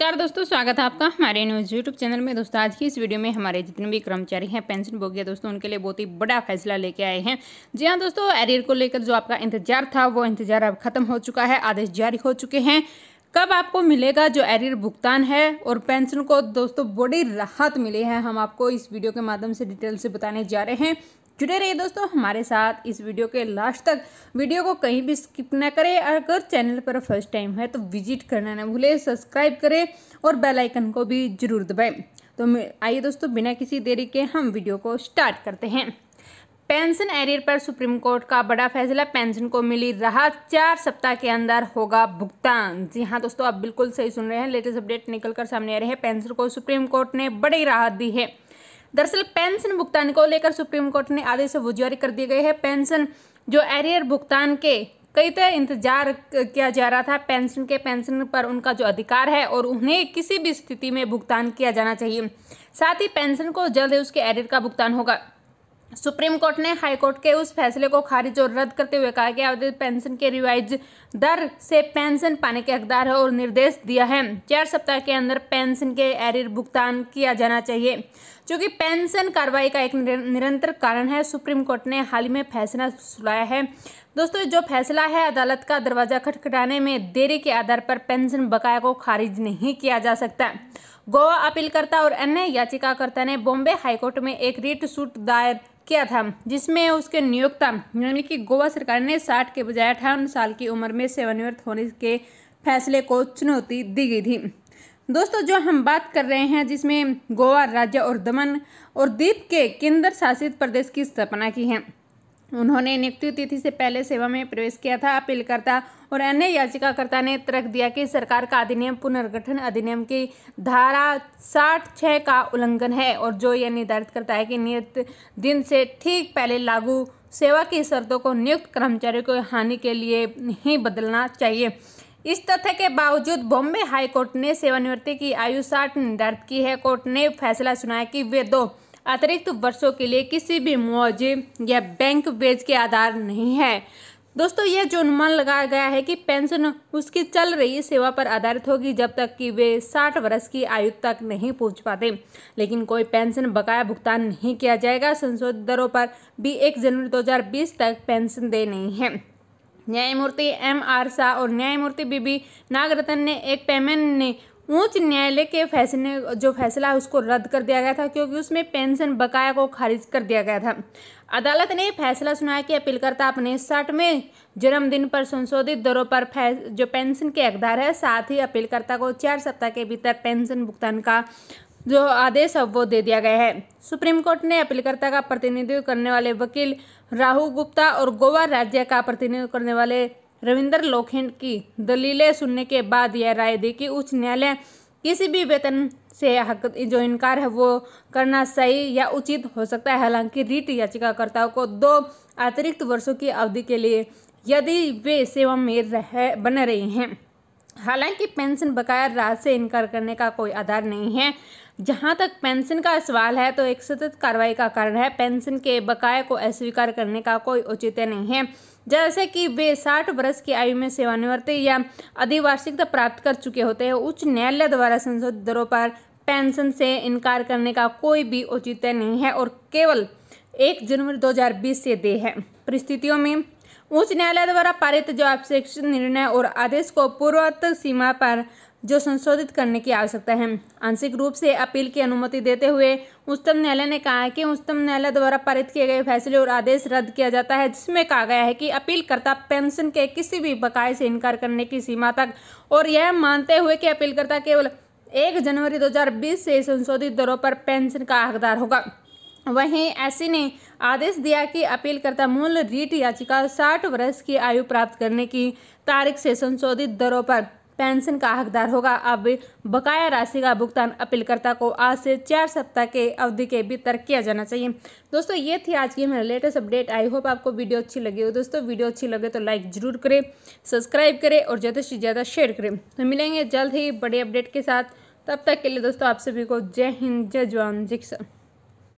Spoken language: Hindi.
नमस्कार दोस्तों स्वागत है आपका हमारे न्यूज़ यूट्यूब चैनल में दोस्तों आज की इस वीडियो में हमारे जितने भी कर्मचारी हैं पेंशन भोगिया दोस्तों उनके लिए बहुत ही बड़ा फैसला लेके आए हैं जी हाँ दोस्तों एरियर को लेकर जो आपका इंतजार था वो इंतजार अब खत्म हो चुका है आदेश जारी हो चुके हैं कब आपको मिलेगा जो एरियर भुगतान है और पेंशन को दोस्तों बड़ी राहत मिली है हम आपको इस वीडियो के माध्यम से डिटेल से बताने जा रहे हैं जुड़े रहिए दोस्तों हमारे साथ इस वीडियो के लास्ट तक वीडियो को कहीं भी स्किप ना करें अगर चैनल पर फर्स्ट टाइम है तो विजिट करना ना भूलें सब्सक्राइब करें और बेल आइकन को भी जरूर दबाएं तो आइए दोस्तों बिना किसी देरी के हम वीडियो को स्टार्ट करते हैं पेंशन एरियर पर सुप्रीम कोर्ट का बड़ा फैसला पेंशन को मिली राहत चार सप्ताह के अंदर होगा भुगतान जी हाँ दोस्तों आप बिल्कुल सही सुन रहे हैं लेटेस्ट अपडेट निकलकर सामने आ रहे हैं पेंशन को सुप्रीम कोर्ट ने बड़ी राहत दी है दरअसल पेंशन भुगतान को लेकर सुप्रीम कोर्ट ने आदेश वो जारी कर दिए गए हैं पेंशन जो एरियर भुगतान के कई तरह इंतजार किया जा रहा था पेंशन के पेंशन पर उनका जो अधिकार है और उन्हें किसी भी स्थिति में भुगतान किया जाना चाहिए साथ ही पेंशन को जल्द ही उसके एरियर का भुगतान होगा सुप्रीम कोर्ट ने हाईकोर्ट के उस फैसले को खारिज और रद्द करते हुए कहा कि आवेदित पेंशन के रिवाइज दर से पेंशन पाने के हकदार है और निर्देश दिया है चार सप्ताह के अंदर पेंशन के एरियर भुगतान किया जाना चाहिए चूंकि पेंशन कार्रवाई का एक निरंतर कारण है सुप्रीम कोर्ट ने हाल ही में फैसला सुनाया है दोस्तों जो फैसला है अदालत का दरवाज़ा खटखटाने में देरी के आधार पर पेंशन बकाया को खारिज नहीं किया जा सकता गोवा अपीलकर्ता और अन्य याचिकाकर्ता ने बॉम्बे हाईकोर्ट में एक रिट सूट दायर किया था जिसमें उसके नियोक्ता यानी कि गोवा सरकार ने साठ के बजाय अठावन साल की उम्र में सेवानिवृत्त होने के फैसले को चुनौती दी गई थी दोस्तों जो हम बात कर रहे हैं जिसमें गोवा राज्य और दमन और द्वीप के केंद्र शासित प्रदेश की स्थापना की है उन्होंने नियुक्ति तिथि से पहले सेवा में प्रवेश किया था अपीलकर्ता और अन्य याचिकाकर्ता ने तर्क दिया कि सरकार का अधिनियम पुनर्गठन अधिनियम की धारा साठ छः का उल्लंघन है और जो यह निर्धारित करता है कि नियत दिन से ठीक पहले लागू सेवा की शर्तों को नियुक्त कर्मचारियों को हानि के लिए ही बदलना चाहिए इस तथ्य के बावजूद बॉम्बे हाईकोर्ट ने सेवानिवृत्ति की आयु साठ निर्धारित की है कोर्ट ने फैसला सुनाया कि वे दो अतिरिक्त वर्षों के लिए किसी भी मुआवजे या बैंक ब्याज के आधार नहीं है दोस्तों यह जो अनुमान लगाया गया है कि पेंशन उसकी चल रही सेवा पर आधारित होगी जब तक कि वे 60 वर्ष की आयु तक नहीं पहुंच पाते लेकिन कोई पेंशन बकाया भुगतान नहीं किया जाएगा संशोधित दरों पर भी 1 जनवरी 2020 तक पेंशन दे नहीं है न्यायमूर्ति एम आर शाह और न्यायमूर्ति बीबी नागरत्न ने एक पेमेंट ने उच्च न्यायालय के फैसले जो फैसला है उसको रद्द कर दिया गया था क्योंकि उसमें पेंशन बकाया को खारिज कर दिया गया था अदालत ने फैसला सुनाया कि अपीलकर्ता अपने साठवें जन्मदिन पर संशोधित दरों पर जो पेंशन के हकदार है साथ ही अपीलकर्ता को चार सप्ताह के भीतर पेंशन भुगतान का जो आदेश है वो दे दिया गया है सुप्रीम कोर्ट ने अपीलकर्ता का प्रतिनिधित्व करने वाले वकील राहुल गुप्ता और गोवा राज्य का प्रतिनिधित्व करने वाले रविंदर लोखंड की दलीलें सुनने के बाद यह राय दी कि उच्च न्यायालय किसी भी वेतन से हक जो इनकार है वो करना सही या उचित हो सकता है हालांकि रीट याचिकाकर्ताओं को दो अतिरिक्त वर्षों की अवधि के लिए यदि वे सेवा में रह बन रही हैं हालांकि पेंशन बकाया राशि से इनकार करने का कोई आधार नहीं है जहां तक पेंशन का सवाल है तो एक सतत कार्रवाई का कारण है पेंशन के बकाया को अस्वीकार करने का कोई औचित्य नहीं है जैसे कि वे साठ वर्ष की आयु में सेवानिवृत्ति या अधिवार्षिकता प्राप्त कर चुके होते हैं उच्च न्यायालय द्वारा संशोधित दरों पर पेंशन से इनकार करने का कोई भी औचित्य नहीं है और केवल एक जनवरी दो से दे है परिस्थितियों में उच्च न्यायालय द्वारा पारित जो अपेक्षित निर्णय और आदेश को पूर्वोत्तर सीमा पर जो संशोधित करने की आवश्यकता है आंशिक रूप से अपील की अनुमति देते हुए उच्चतम न्यायालय ने कहा है कि उच्चतम न्यायालय द्वारा पारित किए गए फैसले और आदेश रद्द किया जाता है जिसमें कहा गया है कि अपीलकर्ता पेंशन के किसी भी बकाए से इनकार करने की सीमा तक और यह मानते हुए कि अपीलकर्ता केवल एक जनवरी 2020 से संशोधित दरों पर पेंशन का हकदार होगा वहीं ऐसी ने आदेश दिया कि अपीलकर्ता मूल रीट याचिका 60 वर्ष की आयु प्राप्त करने की तारीख से संशोधित दरों पर पेंशन का हकदार होगा अब बकाया राशि का भुगतान अपीलकर्ता को आज से चार सप्ताह के अवधि के भीतर किया जाना चाहिए दोस्तों ये थी आज की मेरा लेटेस्ट अपडेट आई होप आपको वीडियो अच्छी लगी हो दोस्तों वीडियो अच्छी लगे तो लाइक जरूर करें सब्सक्राइब करें और ज़्यादा से ज़्यादा शेयर करें तो मिलेंगे जल्द ही बड़े अपडेट के साथ तब तक के लिए दोस्तों आप सभी को जय हिंद जय जवान जय